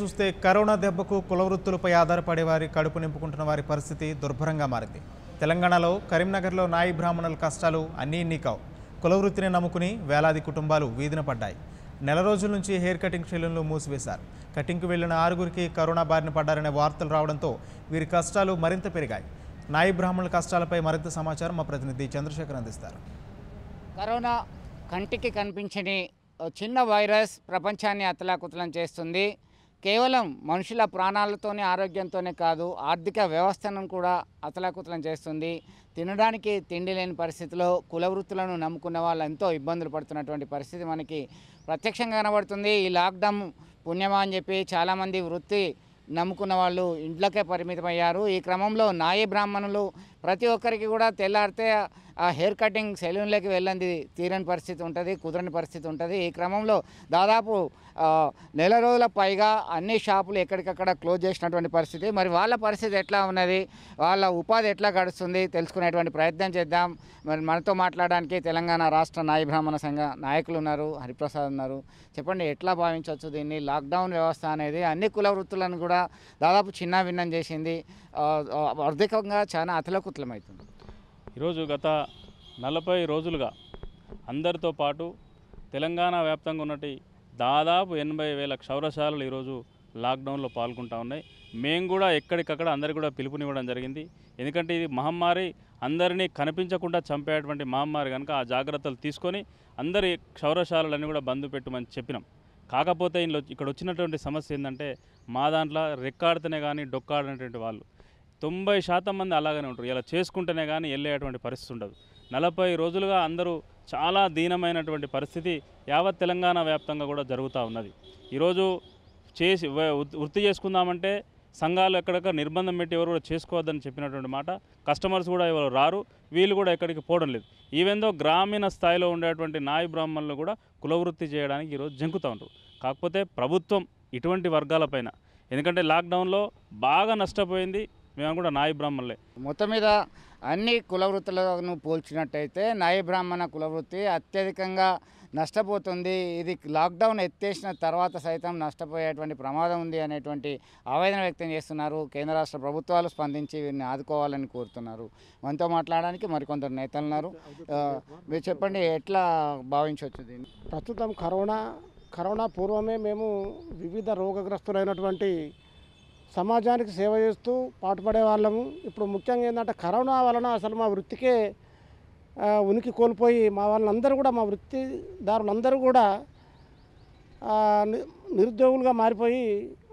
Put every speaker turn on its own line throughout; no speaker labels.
చూస్తే కరోనా దెబ్బకు కులవృత్తులపై ఆధారపడే వారి కడుపు నింపుకుంటున్న వారి పరిస్థితి దుర్భరంగా మారింది తెలంగాణలో కరీంనగర్లో నాయి బ్రాహ్మణుల కష్టాలు అన్నీ ఎన్ని కావు కులవృత్తిని నమ్ముకుని వేలాది కుటుంబాలు వీధిన పడ్డాయి నెల రోజుల నుంచి హెయిర్ కటింగ్ సెలూన్లు మూసివేశారు కటింగ్కు వెళ్లిన ఆరుగురికి కరోనా బారిన పడ్డారనే వార్తలు రావడంతో వీరి కష్టాలు మరింత పెరిగాయి నాయి బ్రాహ్మణుల కష్టాలపై మరింత సమాచారం మా ప్రతినిధి చంద్రశేఖర్ అందిస్తారు
కరోనా కంటికి కనిపించని చిన్న వైరస్ ప్రపంచాన్ని అతలాకుతలం చేస్తుంది కేవలం మనుషుల ప్రాణాలతోనే ఆరోగ్యంతోనే కాదు ఆర్థిక వ్యవస్థను కూడా అతలాకుతలం చేస్తుంది తినడానికి తిండి లేని పరిస్థితిలో కుల వృత్తులను నమ్ముకున్న వాళ్ళు ఎంతో ఇబ్బందులు పడుతున్నటువంటి పరిస్థితి మనకి ప్రత్యక్షంగా కనబడుతుంది ఈ లాక్డౌన్ పుణ్యమా అని చెప్పి చాలామంది వృత్తి నమ్ముకున్న వాళ్ళు ఇంట్లోకే పరిమితమయ్యారు ఈ క్రమంలో నాయ బ్రాహ్మణులు ప్రతి ఒక్కరికి కూడా తెల్లారితే ఆ హెయిర్ కటింగ్ సెలూన్లోకి వెళ్ళింది తీరని పరిస్థితి ఉంటుంది కుదరని పరిస్థితి ఉంటుంది ఈ క్రమంలో దాదాపు నెల రోజుల పైగా అన్ని షాపులు ఎక్కడికక్కడ క్లోజ్ చేసినటువంటి పరిస్థితి మరి వాళ్ళ పరిస్థితి ఎట్లా ఉన్నది వాళ్ళ ఉపాధి ఎట్లా గడుస్తుంది తెలుసుకునేటువంటి ప్రయత్నం చేద్దాం మరి మనతో మాట్లాడడానికి తెలంగాణ రాష్ట్ర నాయ బ్రాహ్మణ సంఘ నాయకులు ఉన్నారు హరిప్రసాద్ ఉన్నారు చెప్పండి ఎట్లా భావించవచ్చు దీన్ని లాక్డౌన్ వ్యవస్థ అనేది అన్ని కుల వృత్తులను కూడా
దాదాపు చిన్న భిన్నం చేసింది ఆర్థికంగా చాలా అతలకుతలమవుతుంది ఈరోజు గత నలభై రోజులుగా అందరితో పాటు తెలంగాణ వ్యాప్తంగా ఉన్నటి దాదాపు ఎనభై వేల క్షౌరశాలలు ఈరోజు లాక్డౌన్లో పాల్గొంటూ ఉన్నాయి మేము కూడా ఎక్కడికక్కడ అందరికి కూడా పిలుపునివ్వడం జరిగింది ఎందుకంటే ఇది మహమ్మారి అందరినీ కనిపించకుండా చంపేటువంటి మహమ్మారి కనుక ఆ జాగ్రత్తలు తీసుకొని అందరి క్షౌరశాలలన్నీ కూడా బంద్ పెట్టమని చెప్పినాం కాకపోతే ఇక్కడ వచ్చినటువంటి సమస్య ఏంటంటే మా దాంట్లో రెక్కాడితేనే కానీ డొక్కాడినటువంటి వాళ్ళు తొంభై శాతం మంది అలాగనే ఉంటారు ఇలా చేసుకుంటేనే కానీ వెళ్ళేటువంటి పరిస్థితి ఉండదు నలభై రోజులుగా అందరూ చాలా దీనమైనటువంటి పరిస్థితి యావత్ తెలంగాణ వ్యాప్తంగా కూడా జరుగుతూ ఉన్నది ఈరోజు చేసి వృత్తి చేసుకుందామంటే సంఘాలు ఎక్కడెక్కడ నిర్బంధం పెట్టి ఎవరు కూడా చేసుకోవద్దని చెప్పినటువంటి మాట కస్టమర్స్ కూడా ఎవరు రారు వీళ్ళు కూడా ఎక్కడికి పోవడం లేదు ఈవెందో గ్రామీణ స్థాయిలో ఉండేటువంటి నాయ బ్రాహ్మణులు కూడా కులవృత్తి చేయడానికి ఈరోజు జంకుతూ ఉంటారు కాకపోతే ప్రభుత్వం ఇటువంటి వర్గాలపైన ఎందుకంటే లాక్డౌన్లో బాగా నష్టపోయింది మేము కూడా నాయ బ్రాహ్మణులే మొత్తం మీద అన్ని కుల వృత్తులను
పోల్చినట్టయితే నాయ బ్రాహ్మణ కుల వృత్తి అత్యధికంగా నష్టపోతుంది ఇది లాక్డౌన్ ఎత్తేసిన తర్వాత సైతం నష్టపోయేటువంటి ప్రమాదం ఉంది అనేటువంటి ఆవేదన వ్యక్తం చేస్తున్నారు కేంద్ర రాష్ట్ర ప్రభుత్వాలు స్పందించి వీరిని ఆదుకోవాలని కోరుతున్నారు మనతో మాట్లాడడానికి మరికొందరు నేతలు ఉన్నారు మీరు చెప్పండి ఎట్లా భావించవచ్చు దీన్ని ప్రస్తుతం కరోనా
కరోనా పూర్వమే మేము వివిధ రోగగ్రస్తులైనటువంటి సమాజానికి సేవ చేస్తూ పాటుపడే వాళ్ళము ఇప్పుడు ముఖ్యంగా ఏంటంటే కరోనా వలన అసలు మా వృత్తికే ఉనికి కోల్పోయి మా వాళ్ళందరూ కూడా మా వృత్తిదారులందరూ కూడా నిరుద్యోగులుగా మారిపోయి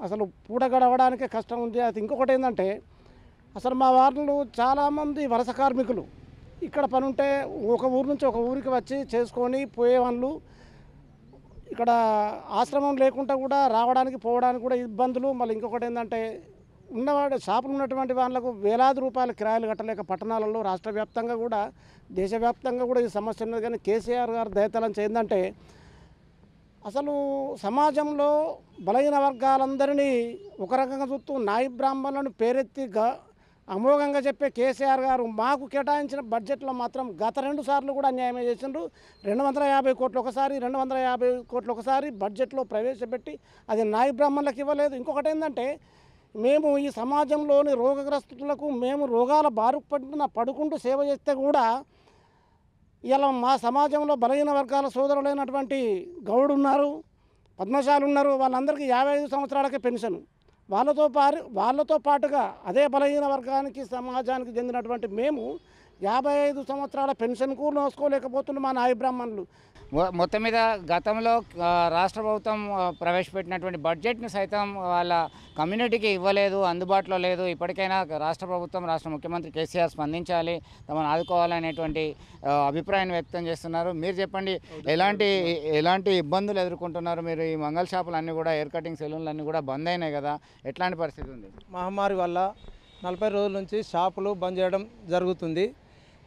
అసలు పూట గడవడానికే కష్టం ఉంది అది ఇంకొకటి ఏంటంటే అసలు మా వాళ్ళు చాలామంది వలస కార్మికులు ఇక్కడ పని ఉంటే ఒక ఊరు నుంచి ఒక ఊరికి వచ్చి చేసుకొని పోయే వాళ్ళు ఇక్కడ ఆశ్రమం లేకుండా కూడా రావడానికి పోవడానికి కూడా ఇబ్బందులు మళ్ళీ ఇంకొకటి ఏంటంటే ఉన్నవాడు షాపులు ఉన్నటువంటి వాళ్ళకు వేలాది రూపాయల కిరాయిలు కట్టలేక పట్టణాలలో రాష్ట్ర వ్యాప్తంగా కూడా దేశవ్యాప్తంగా కూడా ఈ సమస్య ఉన్నది కానీ కేసీఆర్ గారు దయతలం చేయందంటే అసలు సమాజంలో బలహీన వర్గాలందరినీ ఒక రకంగా చూస్తూ నాయి బ్రాహ్మణులను పేరెత్తి అమోఘంగా చెప్పే కేసీఆర్ గారు మాకు కేటాయించిన బడ్జెట్లో మాత్రం గత రెండు సార్లు కూడా అన్యాయమే చేసిండ్రు రెండు వందల యాభై కోట్లు ఒకసారి రెండు వందల యాభై కోట్లు ఒకసారి బడ్జెట్లో ప్రవేశపెట్టి అది నాయి బ్రాహ్మణులకు ఇవ్వలేదు ఇంకొకటి ఏంటంటే మేము ఈ సమాజంలోని రోగగ్రస్తులకు మేము రోగాల బారు పడిన పడుకుంటూ సేవ చేస్తే కూడా ఇలా మా సమాజంలో బలహీన వర్గాల సోదరులైనటువంటి గౌడు ఉన్నారు పద్మశాలు ఉన్నారు వాళ్ళందరికీ యాభై ఐదు సంవత్సరాలకే పెన్షన్ వాళ్ళతో పారు వాళ్ళతో పాటుగా అదే బలహీన వర్గానికి సమాజానికి చెందినటువంటి మేము యాభై ఐదు సంవత్సరాల పెన్షన్ కూడా నోసుకోలేకపోతున్నారు మా నాయ బ్రాహ్మణులు
మొత్తం మీద గతంలో రాష్ట్ర ప్రభుత్వం ప్రవేశపెట్టినటువంటి బడ్జెట్ని సైతం వాళ్ళ కమ్యూనిటీకి ఇవ్వలేదు అందుబాటులో లేదు ఇప్పటికైనా రాష్ట్ర ప్రభుత్వం రాష్ట్ర ముఖ్యమంత్రి కేసీఆర్ స్పందించాలి తమను ఆదుకోవాలనేటువంటి అభిప్రాయాన్ని వ్యక్తం చేస్తున్నారు మీరు చెప్పండి ఎలాంటి ఎలాంటి ఇబ్బందులు ఎదుర్కొంటున్నారు మీరు ఈ మంగళ షాపులన్నీ కూడా హెయిర్ కటింగ్ సెలూన్లన్నీ కూడా బంద్ అయినాయి కదా ఎట్లాంటి పరిస్థితి ఉంది
మహమ్మారి వల్ల నలభై రోజుల నుంచి షాపులు బంద్ చేయడం జరుగుతుంది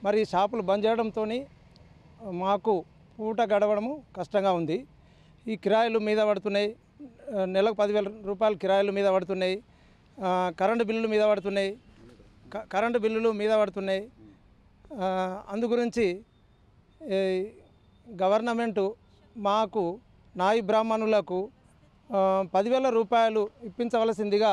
మరి షాపులు బంద్ చేయడంతో మాకు పూట గడవడము కష్టంగా ఉంది ఈ కిరాయిలు మీద పడుతున్నాయి నెలకు పదివేల రూపాయలు కిరాయిలు మీద పడుతున్నాయి కరెంటు బిల్లులు మీద పడుతున్నాయి కరెంటు బిల్లులు మీద పడుతున్నాయి అందు గురించి గవర్నమెంటు మాకు నాయి బ్రాహ్మణులకు పదివేల రూపాయలు ఇప్పించవలసిందిగా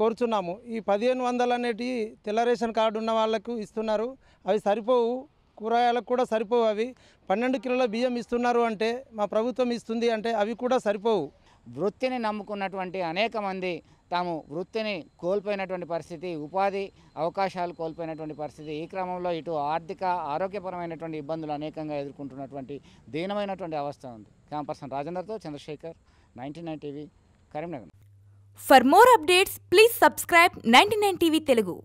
కోరుచున్నాము ఈ పదిహేను వందలు అనేటివి తెల్ల రేషన్ కార్డు ఉన్న వాళ్ళకు ఇస్తున్నారు అవి సరిపోవు కూరగాయలకు కూడా సరిపోవు అవి పన్నెండు కిలోల బియ్యం ఇస్తున్నారు అంటే మా ప్రభుత్వం
ఇస్తుంది అంటే అవి కూడా సరిపోవు వృత్తిని నమ్ముకున్నటువంటి అనేక మంది తాము వృత్తిని కోల్పోయినటువంటి పరిస్థితి ఉపాధి అవకాశాలు కోల్పోయినటువంటి పరిస్థితి ఈ క్రమంలో ఇటు ఆర్థిక ఆరోగ్యపరమైనటువంటి ఇబ్బందులు అనేకంగా ఎదుర్కొంటున్నటువంటి దీనమైనటువంటి అవస్థ ఉంది క్యాంపర్సన్ రాజేందర్తో Chandrashekar ninety nine TV Karimnagar for more updates please subscribe ninety nine TV Telugu